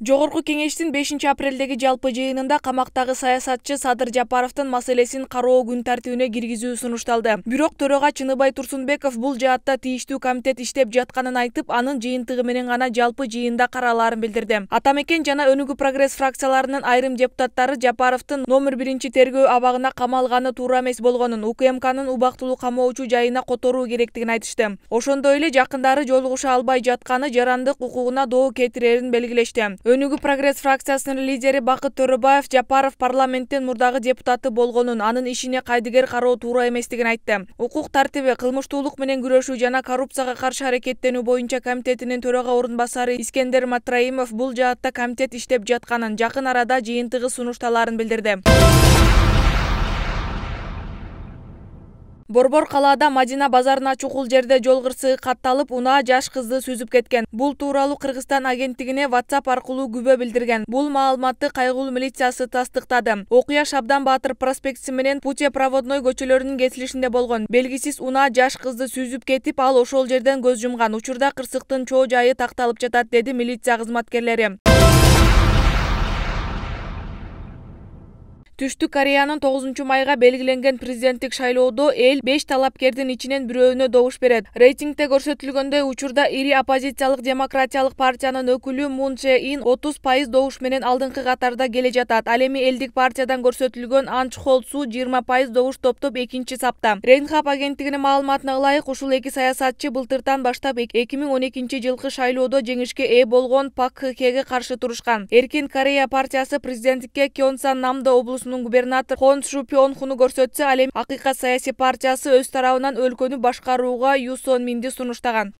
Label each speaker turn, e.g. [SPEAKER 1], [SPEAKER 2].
[SPEAKER 1] жогорку кеңештин 5 апрелдеги жалпы жыйынында камактагы саясатчы садыр жапаровдун маселесин кароо күн тартибине киргизүү сунушталды бирок төрага чыныбай турсунбеков бул жаатта тийиштүү комитет иштеп жатканын айтып анын жыйынтыгы менен гана жалпы жыйында каралаарын билдирди ата мекен жана өнүгүү прогресс фракцияларынын айрым депутаттары жапаровдун номер биринчи тергөө абагына камалганы туура эмес болгонун укмкнын убактылуу камоочу жайына которуу керектигин айтышты ошондой эле жакындары жолугуша албай жатканы жарандык укугуна доо кетирерин белгилешти өнүгүү прогресс фракциясынын лидери бакыт төрөбаев жапаров парламенттин мурдагы депутаты болгонун анын ишине кайдыгер кароо туура эместигин айтты укук тартиби кылмыштуулук менен күрөшүү жана коррупцияга каршы аракеттенүү боюнча комитетинин төрага орун басары искендер матраимов бул жаатта комитет иштеп жатканын жакын арада жыйынтыгы сунушталарын билдирди борбор калаада мадина базарына чукул жерде жол кырсыгы катталып унаа жаш кызды сүзүп кеткен бул тууралуу кыргызстан агенттигине whatsapp аркылуу күбө билдирген бул маалыматты кайгыл милициясы тастыктады окуя шабдан баатыр проспектиси менен проводной көчөлөрүнүн кесилишинде болгон белгисиз унаа жаш кызды сүзүп кетип ал ошол жерден көз жумган учурда кырсыктын чоо жайы такталып жатат деди милиция кызматкерлери түштүк кореянын тогузунчу майга белгиленген президенттик шайлоодо эл беш талапкердин ичинен бирөөнө добуш берет рейтингде көрсөтүлгөндөй учурда ири оппозициялык демократиялык партиянын өкүлү мун че ин отуз пайыз добуш менен алдыңкы катарда келе жатат ал эми элдик партиядан көрсөтүлгөн анч холд су жыйырма пайыз добуш топтоп экинчи сапта рейнхаб агенттигинин маалыматына ылайык ушул эки саясатчы былтыртан баштап эки миң он экинчи жылкы шайлоодо жеңишке ээ болгон пак хкеге каршы турушкан эркин корея партиясы президенттикке кенсан намдо облусунун облусунун губернатору хон чшу пионхуну көрсөтсө ал эми акыйкат саясий партиясы өз тарабынан өлкөнү башкарууга юсон минди сунуштаган